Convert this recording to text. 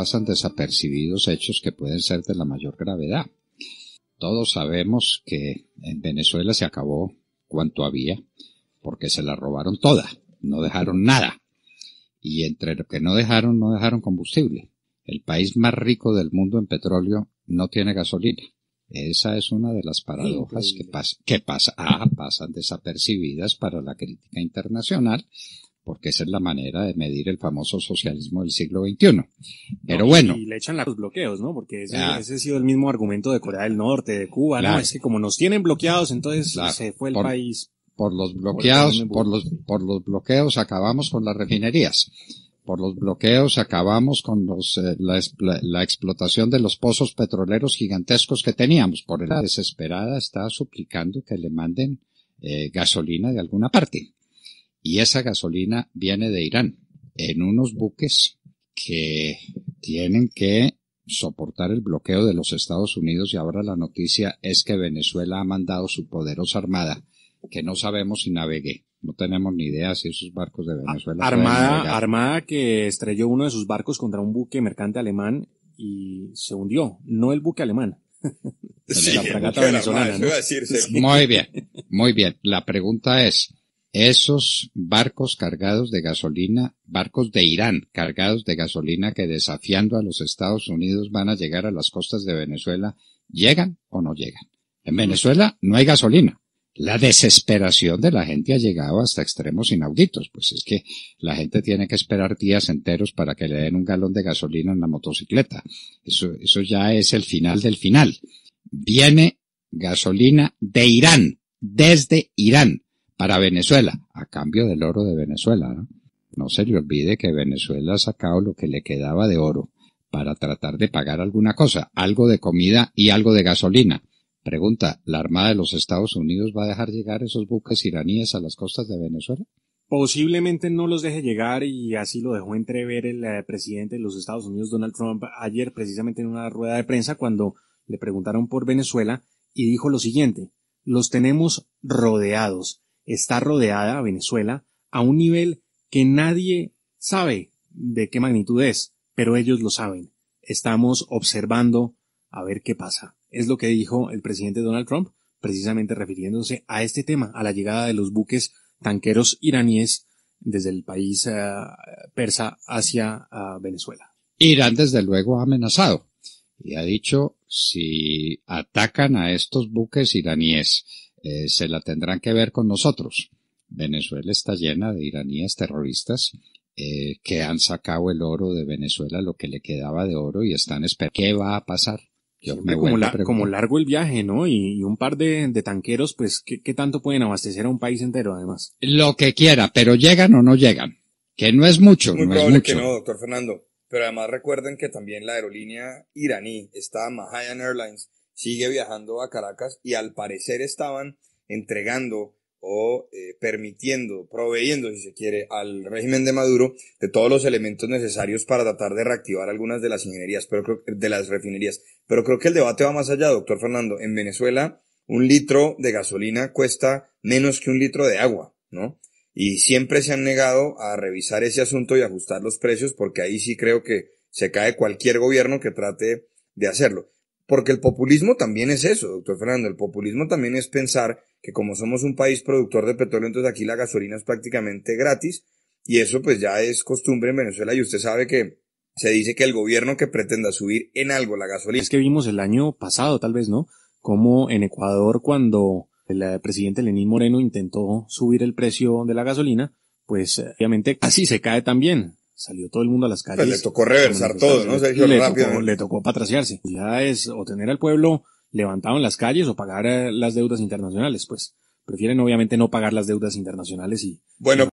pasan desapercibidos hechos que pueden ser de la mayor gravedad. Todos sabemos que en Venezuela se acabó cuanto había porque se la robaron toda, no dejaron nada. Y entre lo que no dejaron, no dejaron combustible. El país más rico del mundo en petróleo no tiene gasolina. Esa es una de las paradojas que, ah, pasan desapercibidas para la crítica internacional, porque esa es la manera de medir el famoso socialismo del siglo XXI. Pero bueno. Y le echan los bloqueos, ¿no? Porque ah. ese, ha sido el mismo argumento de Corea del Norte, de Cuba, ¿no? Es que como nos tienen bloqueados, entonces se fue el país. Por los bloqueados, por los, por los bloqueos acabamos con las refinerías. Por los bloqueos acabamos con los, eh, la, explotación de los pozos petroleros gigantescos que teníamos. Por la desesperada está suplicando que le manden eh, gasolina de alguna parte. Y esa gasolina viene de Irán, en unos buques que tienen que soportar el bloqueo de los Estados Unidos y ahora la noticia es que Venezuela ha mandado su poderosa armada, que no sabemos si navegue. No tenemos ni idea si esos barcos de Venezuela. Armada, armada que estrelló uno de sus barcos contra un buque mercante alemán y se hundió. No el buque alemán. la fragata venezolana. Muy bien, muy bien. La pregunta es, esos barcos cargados de gasolina, barcos de Irán cargados de gasolina que desafiando a los Estados Unidos van a llegar a las costas de Venezuela, ¿llegan o no llegan? En Venezuela no hay gasolina. La desesperación de la gente ha llegado hasta extremos inauditos, pues es que la gente tiene que esperar días enteros para que le den un galón de gasolina en la motocicleta. Eso, eso ya es el final del final. Viene gasolina de Irán, desde Irán para Venezuela, a cambio del oro de Venezuela. ¿no? se le olvide que Venezuela ha sacado lo que le quedaba de oro para tratar de pagar alguna cosa, algo de comida y algo de gasolina. Pregunta, ¿la Armada de los Estados Unidos va a dejar llegar esos buques iraníes a las costas de Venezuela? Posiblemente no los deje llegar y así lo dejó entrever el eh, presidente de los Estados Unidos, Donald Trump, ayer precisamente en una rueda de prensa cuando le preguntaron por Venezuela y dijo lo siguiente, los tenemos rodeados está rodeada a Venezuela a un nivel que nadie sabe de qué magnitud es, pero ellos lo saben. Estamos observando a ver qué pasa. Es lo que dijo el presidente Donald Trump, precisamente refiriéndose a este tema, a la llegada de los buques tanqueros iraníes desde el país eh, persa hacia eh, Venezuela. Irán, desde luego, ha amenazado y ha dicho si atacan a estos buques iraníes eh, se la tendrán que ver con nosotros. Venezuela está llena de iraníes terroristas eh, que han sacado el oro de Venezuela, lo que le quedaba de oro, y están esperando qué va a pasar. como, largo el viaje, ¿no? Y, un par de, tanqueros, pues, ¿qué, tanto pueden abastecer a un país entero, además? Lo que quiera, pero llegan o no llegan. Que no es mucho. no es mucho. que no, doctor Fernando. Pero además recuerden que también la aerolínea iraní, está Mahayan Airlines, sigue viajando a Caracas y al parecer estaban entregando o eh, permitiendo, proveyendo, si se quiere, al régimen de Maduro de todos los elementos necesarios para tratar de reactivar algunas de las ingenierías, pero creo, de las refinerías. Pero creo que el debate va más allá, doctor Fernando. En Venezuela, un litro de gasolina cuesta menos que un litro de agua, ¿no? Y siempre se han negado a revisar ese asunto y ajustar los precios, porque ahí sí creo que se cae cualquier gobierno que trate de hacerlo. Porque el populismo también es eso, doctor Fernando. El populismo también es pensar que como somos un país productor de petróleo, entonces aquí la gasolina es prácticamente gratis. Y eso pues ya es costumbre en Venezuela y usted sabe que se dice que el gobierno que pretenda subir en algo la gasolina. Es que vimos el año pasado, tal vez, ¿no? Como en Ecuador, cuando el eh, presidente Lenín Moreno intentó subir el precio de la gasolina, pues eh, obviamente así se cae también salió todo el mundo a las pues, calles. le tocó reversar todo, ¿no? le, rápido, le tocó patraciarse. Ya es o tener al pueblo levantado en las calles o pagar eh, las deudas internacionales, pues prefieren obviamente no pagar las deudas internacionales y... Bueno,